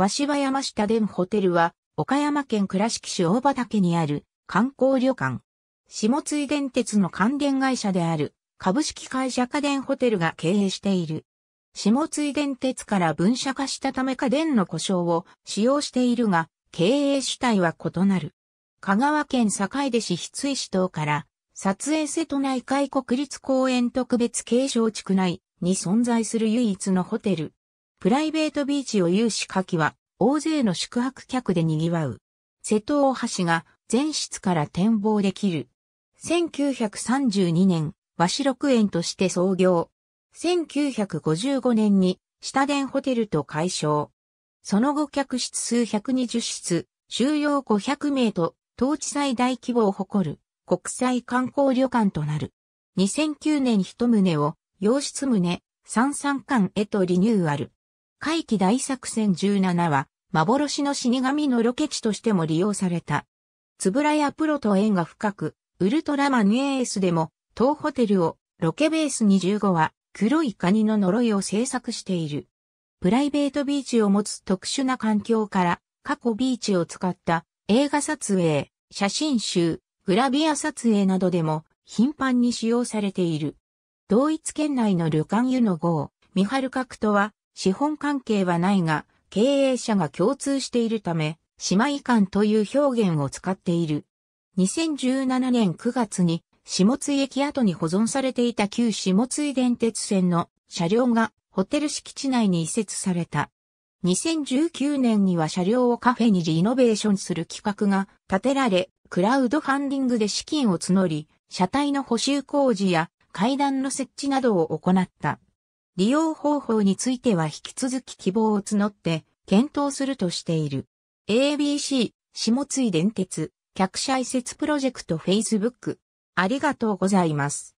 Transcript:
鷲羽山下伝ホテルは、岡山県倉敷市大畑にある観光旅館。下津電鉄の関連会社である株式会社家電ホテルが経営している。下津電鉄から分社化したため家電の故障を使用しているが、経営主体は異なる。香川県坂出市筆井市等から、撮影瀬戸内海国立公園特別継承地区内に存在する唯一のホテル。プライベートビーチを有し夏季は大勢の宿泊客で賑わう。瀬戸大橋が全室から展望できる。1932年、和紙六園として創業。1955年に下電ホテルと改消。その後客室数120室、収容500名と、当地最大規模を誇る国際観光旅館となる。2009年一棟を、洋室棟、三三館へとリニューアル。怪奇大作戦17は、幻の死神のロケ地としても利用された。つぶらやプロと縁が深く、ウルトラマンエースでも、当ホテルを、ロケベース25は、黒いカニの呪いを制作している。プライベートビーチを持つ特殊な環境から、過去ビーチを使った映画撮影、写真集、グラビア撮影などでも頻繁に使用されている。同一県内の旅館湯の号、三春角とは資本関係はないが、経営者が共通しているため、姉妹間という表現を使っている。2017年9月に、下津駅跡に保存されていた旧下津井電鉄線の車両がホテル敷地内に移設された。2019年には車両をカフェにリノベーションする企画が立てられ、クラウドファンディングで資金を募り、車体の補修工事や階段の設置などを行った。利用方法については引き続き希望を募って検討するとしている。ABC、下津井電鉄、客車移設プロジェクト Facebook。ありがとうございます。